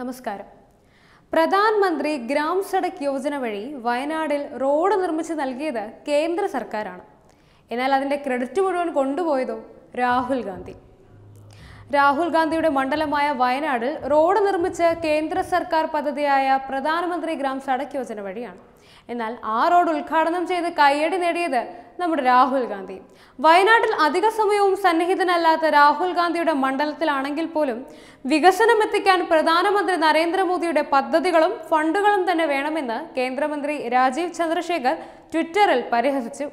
നമസ്കാരം പ്രധാനമന്ത്രി ഗ്രാം സഡക് യോജന വഴി വയനാടിൽ റോഡ് നിർമ്മിച്ച് നൽകിയത് കേന്ദ്ര സർക്കാരാണ് എന്നാൽ അതിൻ്റെ ക്രെഡിറ്റ് മുഴുവൻ കൊണ്ടുപോയതും രാഹുൽ ഗാന്ധി രാഹുൽ ഗാന്ധിയുടെ മണ്ഡലമായ വയനാടിൽ റോഡ് നിർമ്മിച്ച് കേന്ദ്ര സർക്കാർ പദ്ധതിയായ പ്രധാനമന്ത്രി ഗ്രാം സഡക് യോജന വഴിയാണ് എന്നാൽ ആ റോഡ് ഉദ്ഘാടനം ചെയ്ത് കയ്യടി നേടിയത് നമ്മുടെ രാഹുൽ ഗാന്ധി വയനാട്ടിൽ അധിക സമയവും സന്നിഹിതനല്ലാത്ത രാഹുൽ ഗാന്ധിയുടെ മണ്ഡലത്തിലാണെങ്കിൽ പോലും വികസനം എത്തിക്കാൻ പ്രധാനമന്ത്രി നരേന്ദ്രമോദിയുടെ പദ്ധതികളും ഫണ്ടുകളും തന്നെ വേണമെന്ന് കേന്ദ്രമന്ത്രി രാജീവ് ചന്ദ്രശേഖർ ട്വിറ്ററിൽ പരിഹസിച്ചു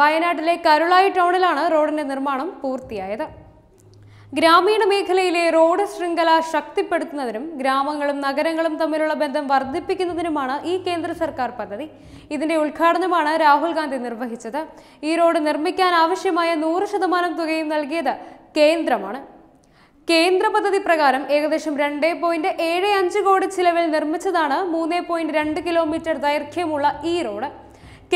വയനാട്ടിലെ കരുളായി ടൗണിലാണ് റോഡിന്റെ നിർമ്മാണം പൂർത്തിയായത് ഗ്രാമീണ മേഖലയിലെ റോഡ് ശൃംഖല ശക്തിപ്പെടുത്തുന്നതിനും ഗ്രാമങ്ങളും നഗരങ്ങളും തമ്മിലുള്ള ബന്ധം വർദ്ധിപ്പിക്കുന്നതിനുമാണ് ഈ കേന്ദ്ര സർക്കാർ പദ്ധതി ഇതിന്റെ ഉദ്ഘാടനമാണ് രാഹുൽ ഗാന്ധി നിർവഹിച്ചത് ഈ റോഡ് നിർമ്മിക്കാൻ ആവശ്യമായ നൂറ് ശതമാനം തുകയും നൽകിയത് കേന്ദ്രമാണ് കേന്ദ്ര പദ്ധതി പ്രകാരം ഏകദേശം രണ്ട് പോയിന്റ് ഏഴ് അഞ്ച് കോടി ചിലവിൽ നിർമ്മിച്ചതാണ് മൂന്ന് പോയിന്റ് രണ്ട് കിലോമീറ്റർ ദൈർഘ്യമുള്ള ഈ റോഡ്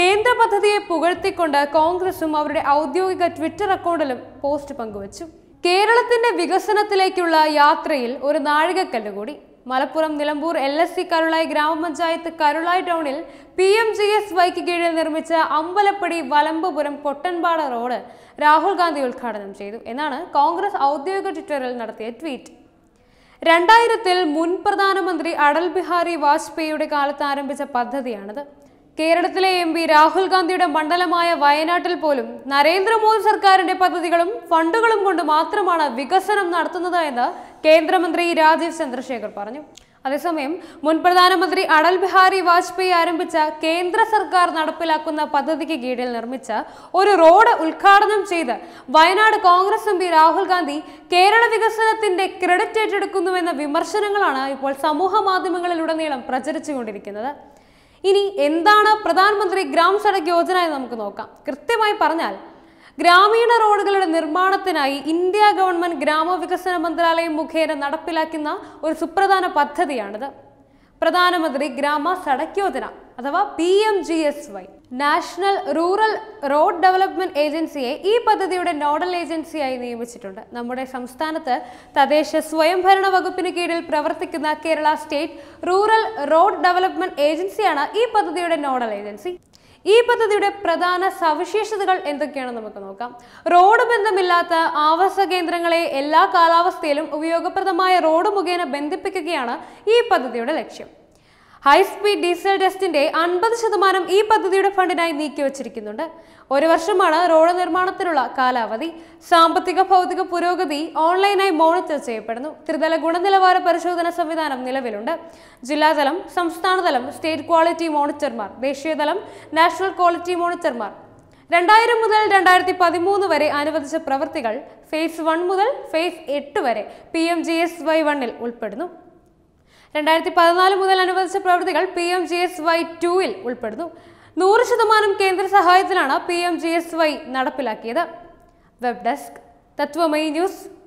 കേന്ദ്ര പദ്ധതിയെ പുകഴ്ത്തിക്കൊണ്ട് കോൺഗ്രസും അവരുടെ ഔദ്യോഗിക ട്വിറ്റർ അക്കൗണ്ടിലും പോസ്റ്റ് പങ്കുവച്ചു കേരളത്തിന്റെ വികസനത്തിലേക്കുള്ള യാത്രയിൽ ഒരു നാഴികക്കല്ല് കൂടി Malappuram Nilambur L S C Karulayi ഗ്രാമപഞ്ചായത്ത് കരുളായി ടൗണിൽ പി എം ജി എസ് വൈക്ക് കീഴിൽ നിർമ്മിച്ച അമ്പലപ്പടി വലമ്പുപുരം കൊട്ടൻപാട റോഡ് രാഹുൽ ഗാന്ധി ഉദ്ഘാടനം ചെയ്തു എന്നാണ് കോൺഗ്രസ് ഔദ്യോഗിക ട്വിറ്ററിൽ നടത്തിയ ട്വീറ്റ് രണ്ടായിരത്തിൽ മുൻ പ്രധാനമന്ത്രി അടൽ ബിഹാരി വാജ്പേയിയുടെ കാലത്ത് ആരംഭിച്ച പദ്ധതിയാണിത് കേരളത്തിലെ എം പി രാഹുൽ ഗാന്ധിയുടെ മണ്ഡലമായ വയനാട്ടിൽ പോലും നരേന്ദ്രമോദി സർക്കാരിന്റെ പദ്ധതികളും ഫണ്ടുകളും കൊണ്ട് മാത്രമാണ് വികസനം നടത്തുന്നത് എന്ന് കേന്ദ്രമന്ത്രി രാജീവ് ചന്ദ്രശേഖർ പറഞ്ഞു അതേസമയം മുൻ പ്രധാനമന്ത്രി അടൽ ബിഹാരി വാജ്പേയി ആരംഭിച്ച കേന്ദ്ര സർക്കാർ നടപ്പിലാക്കുന്ന പദ്ധതിക്ക് കീഴിൽ നിർമ്മിച്ച ഒരു റോഡ് ഉദ്ഘാടനം ചെയ്ത് വയനാട് കോൺഗ്രസ് എം രാഹുൽ ഗാന്ധി കേരള വികസനത്തിന്റെ ക്രെഡിറ്റ് ഏറ്റെടുക്കുന്നുവെന്ന വിമർശനങ്ങളാണ് ഇപ്പോൾ സമൂഹ മാധ്യമങ്ങളിലുടനീളം പ്രചരിച്ചുകൊണ്ടിരിക്കുന്നത് ഇനി എന്താണ് പ്രധാനമന്ത്രി ഗ്രാം സഡക് യോജന എന്ന് നമുക്ക് നോക്കാം കൃത്യമായി പറഞ്ഞാൽ ഗ്രാമീണ റോഡുകളുടെ നിർമ്മാണത്തിനായി ഇന്ത്യ ഗവൺമെന്റ് ഗ്രാമവികസന മന്ത്രാലയം മുഖേന നടപ്പിലാക്കുന്ന ഒരു സുപ്രധാന പദ്ധതിയാണിത് പ്രധാനമന്ത്രി ഗ്രാമ സഡക് യോജന അഥവാ P M G S Y national rural road development ഏജൻസിയെ ഈ പദ്ധതിയുടെ നോഡൽ ഏജൻസിയായി നിയമിച്ചിട്ടുണ്ട് നമ്മുടെ സംസ്ഥാനത്ത് തദ്ദേശ സ്വയംഭരണ വകുപ്പിന് കീഴിൽ പ്രവർത്തിക്കുന്ന Kerala state rural road development ഏജൻസിയാണ് ഈ പദ്ധതിയുടെ നോഡൽ ഏജൻസി ഈ പദ്ധതിയുടെ പ്രധാന സവിശേഷതകൾ എന്തൊക്കെയാണെന്ന് നമുക്ക് നോക്കാം റോഡ് ബന്ധമില്ലാത്ത ആവാസ കേന്ദ്രങ്ങളെ എല്ലാ കാലാവസ്ഥയിലും ഉപയോഗപ്രദമായ റോഡ് മുഖേന ബന്ധിപ്പിക്കുകയാണ് ഈ പദ്ധതിയുടെ ലക്ഷ്യം ഹൈസ്പീഡ് ഡീസൽ ടെസ്റ്റിന്റെ അൻപത് ശതമാനം ഈ പദ്ധതിയുടെ ഫണ്ടിനായി നീക്കിവച്ചിരിക്കുന്നുണ്ട് ഒരു വർഷമാണ് റോഡ് നിർമ്മാണത്തിനുള്ള കാലാവധി സാമ്പത്തിക ഭൗതിക പുരോഗതി ഓൺലൈനായി മോണിറ്റർ ചെയ്യപ്പെടുന്നു ത്രിതല ഗുണനിലവാര പരിശോധന സംവിധാനം നിലവിലുണ്ട് ജില്ലാതലം സംസ്ഥാനതലം സ്റ്റേറ്റ് ക്വാളിറ്റി മോണിറ്റർമാർ ദേശീയതലം നാഷണൽ ക്വാളിറ്റി മോണിറ്റർമാർ രണ്ടായിരം മുതൽ രണ്ടായിരത്തി പതിമൂന്ന് വരെ അനുവദിച്ച പ്രവൃത്തികൾ ഫേസ് വൺ മുതൽ ഫേസ് എട്ട് വരെ P M G S Y വണ്ണിൽ ഉൾപ്പെടുന്നു രണ്ടായിരത്തി പതിനാല് മുതൽ അനുവദിച്ച പ്രവൃത്തികൾ P M G S Y ടുവിൽ ഉൾപ്പെടുന്നു നൂറ് ശതമാനം കേന്ദ്ര സഹായത്തിലാണ് P M G S Y നടപ്പിലാക്കിയത് വെബ് ഡെസ്ക് തത്വമൈ ന്യൂസ്